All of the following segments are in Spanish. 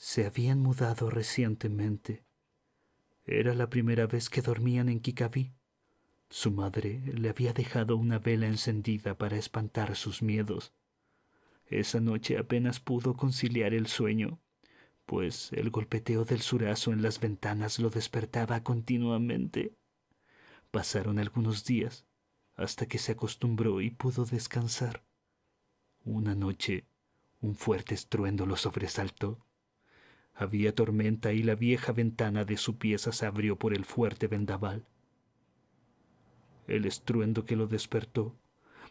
Se habían mudado recientemente. Era la primera vez que dormían en Kikaví. Su madre le había dejado una vela encendida para espantar sus miedos. Esa noche apenas pudo conciliar el sueño, pues el golpeteo del surazo en las ventanas lo despertaba continuamente. Pasaron algunos días hasta que se acostumbró y pudo descansar. Una noche, un fuerte estruendo lo sobresaltó. Había tormenta y la vieja ventana de su pieza se abrió por el fuerte vendaval. El estruendo que lo despertó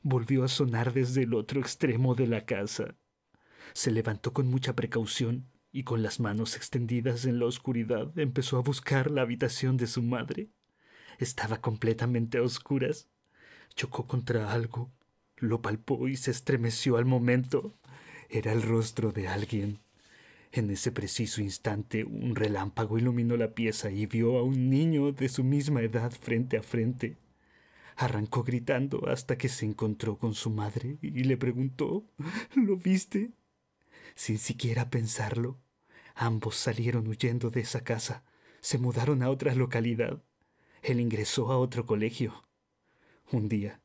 volvió a sonar desde el otro extremo de la casa. Se levantó con mucha precaución y con las manos extendidas en la oscuridad empezó a buscar la habitación de su madre. Estaba completamente a oscuras. Chocó contra algo, lo palpó y se estremeció al momento. Era el rostro de alguien. En ese preciso instante un relámpago iluminó la pieza y vio a un niño de su misma edad frente a frente. Arrancó gritando hasta que se encontró con su madre y le preguntó ¿Lo viste? Sin siquiera pensarlo, ambos salieron huyendo de esa casa, se mudaron a otra localidad. Él ingresó a otro colegio. Un día,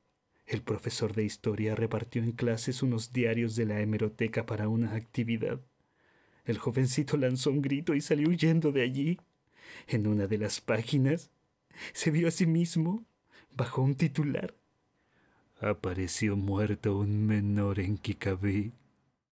el profesor de historia repartió en clases unos diarios de la hemeroteca para una actividad. El jovencito lanzó un grito y salió huyendo de allí. En una de las páginas se vio a sí mismo bajo un titular. Apareció muerto un menor en Kikabí